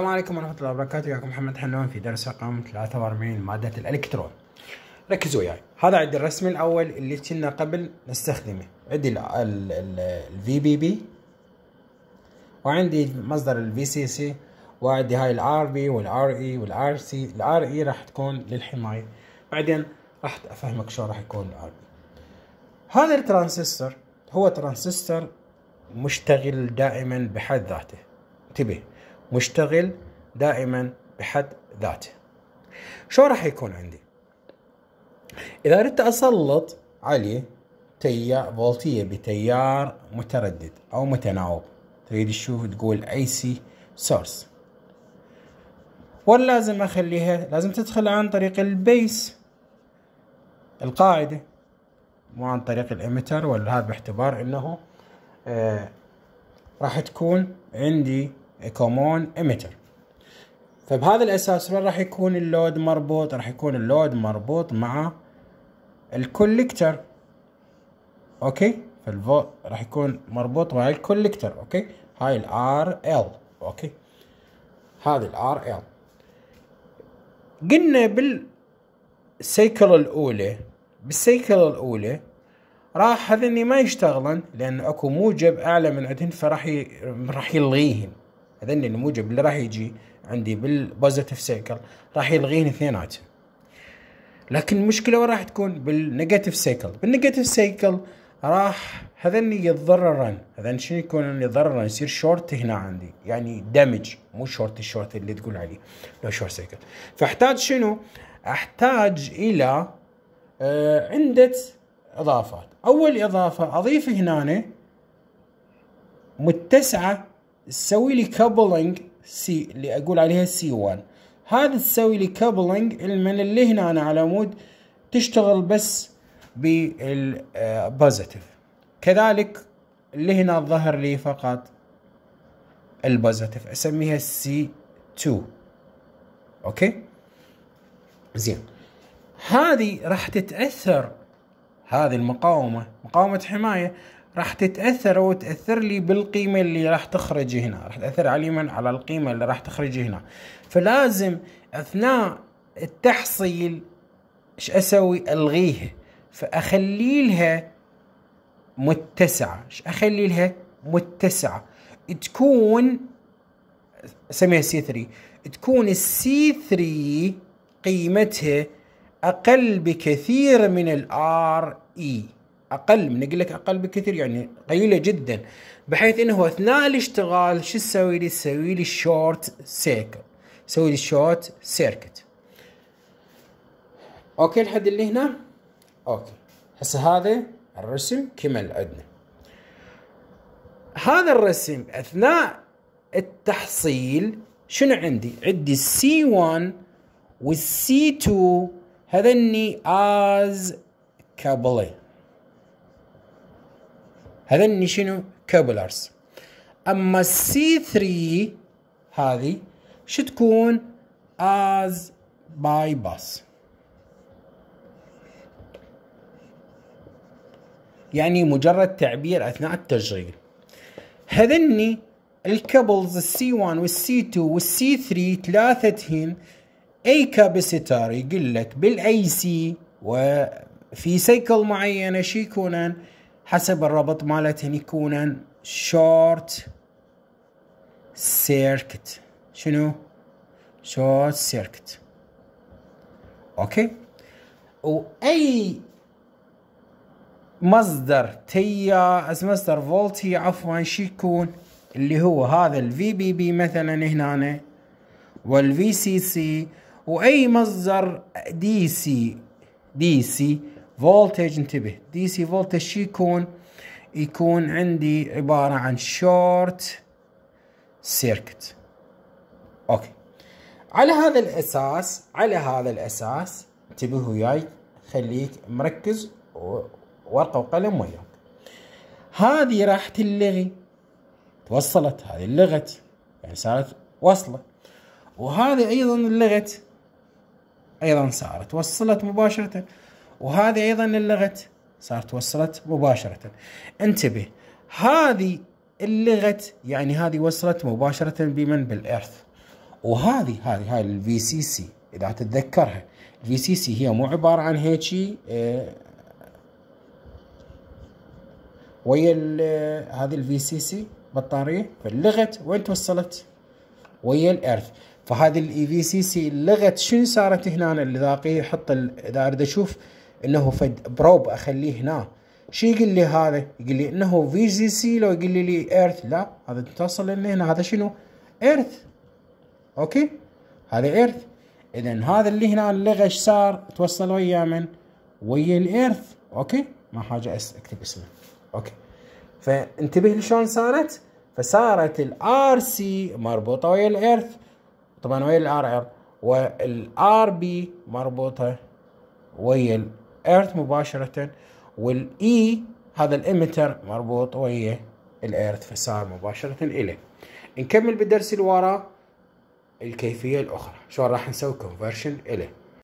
السلام عليكم ورحمة الله وبركاته معكم محمد حنون في درس رقم 43 مادة الإلكترون ركزوا وياي يعني. هذا عندي الرسم الأول اللي كنا قبل نستخدمه عندي ال في بي بي وعندي مصدر في سي سي وعندي هاي الار بي والار اي e والار سي الار اي e راح تكون للحماية بعدين راح أفهمك شو راح يكون الار بي هذا الترانسستور هو ترانسستور مشتغل دائما بحد ذاته انتبه مشتغل دائما بحد ذاته شو راح يكون عندي اذا اردت اسلط عليه تيار فولتيه بتيار متردد او متناوب تريد تشوف تقول اي سي سورس ولازم لازم اخليها لازم تدخل عن طريق البيس القاعده مو عن طريق الاميتر ولا هذا باعتبار انه آه راح تكون عندي كومون اميتر فبهذا الاساس وين راح يكون اللود مربوط راح يكون اللود مربوط مع الكوليكتر اوكي فالفو راح يكون مربوط مع الكوليكتر اوكي هاي الار ال اوكي هذه الار ال قلنا بالسيكل الاولى بالسيكل الاولى راح هذني ما يشتغلن لان اكو موجب اعلى من عندهن فراح ي... راح يلغيهن هذني الموجب اللي راح يجي عندي بالبوزيتيف سيكل راح يلغيني اثنيناتهم لكن المشكله وين راح تكون بالنيجاتيف سيكل بالنيجاتيف سيكل راح هذني يتضررن هذني شنو يكون اللي يتضررن يصير شورت هنا عندي يعني دامج مو شورت الشورت اللي تقول عليه لو شورت سيكل فاحتاج شنو احتاج الى آه عده اضافات اول اضافه اضيف هنا متسعه تسوي لي كابلنج سي اللي اقول عليها سي 1 هذا تسوي لي كابلنج من اللي هنا أنا على مود تشتغل بس بالبوزيتيف آه، كذلك اللي هنا ظهر لي فقط البوزيتيف اسميها سي 2 اوكي زين هذه راح تتاثر هذه المقاومه مقاومه حمايه راح تتاثر تاثر لي بالقيمه اللي راح تخرج هنا راح تاثر علي من على القيمه اللي راح تخرج هنا فلازم اثناء التحصيل ايش اسوي الغيه فاخلي لها متسعه ايش اخلي لها متسعه تكون اسميها سي 3 تكون السي 3 قيمتها اقل بكثير من الار اي اقل من اقول لك اقل بكثير يعني قليله جدا بحيث انه اثناء الاشتغال شو تسوي لي؟ تسوي لي شورت سيركت تسوي لي شورت سيركت اوكي لحد اللي هنا اوكي هسه هذا الرسم كمل عندنا هذا الرسم اثناء التحصيل شنو عندي؟ عندي السي 1 والسي 2 هذني از كابلين هذا شنو كابولارز اما السي 3 هذه شو تكون از باي باس يعني مجرد تعبير اثناء التشغيل هذني الكابلز السي 1 والسي 2 والسي 3 ثلاثتهن اي كاباسيتار يقول لك بالاي سي وفي سيكل معينه شو يكونن حسب الرابط مالتهن يكونن شورت سيركت شنو شورت سيركت اوكي واي مصدر تيا مصدر فولتي عفوا شو يكون اللي هو هذا الفي بي بي مثلا هنا والفي سي سي واي مصدر دي سي دي سي فولتج انتبه دي سي فولتج شو يكون يكون عندي عبارة عن شورت سيركت اوكي على هذا الاساس على هذا الاساس انتبه وياي خليك مركز ورقة وقلم وياك هذه راح تلغي توصلت هذه لغت يعني صارت وصلة وهذه ايضا لغت ايضا صارت وصلت مباشرة وهذه ايضا اللغت صارت وصلت مباشره انتبه هذه اللغت يعني هذه وصلت مباشره بمن بالارث وهذه هذه هاي الفي سي سي اذا تتذكرها الفي سي سي هي مو عباره عن e، هيك آه، ويا آه، هذه الفي سي سي بطاريه فلغت وين توصلت؟ ويا الارث فهذه الاي في سي سي لغت شنو صارت هنا اللي ذاقي يحط اذا اريد اشوف انه فد بروب اخليه هنا شي يقول لي هذا يقول لي انه في جي سي لو يقول لي لي ايرث لا هذا توصل لنا هنا هذا شنو ايرث اوكي هذا ايرث اذا هذا اللي هنا اللغه ايش صار توصل ويا من ويا الايرث اوكي ما حاجه اكتب اسمه اوكي فانتبه لشلون صارت فصارت الار سي مربوطه ويا الايرث طبعا ويا الار ار والار بي مربوطه ويا ايرث مباشره والاي e، هذا الاميتر مربوط ويا الايرث فصار مباشره اليه نكمل بالدرس اللي وراه الكيفيه الاخرى شلون راح نسوي كونفرشن اليه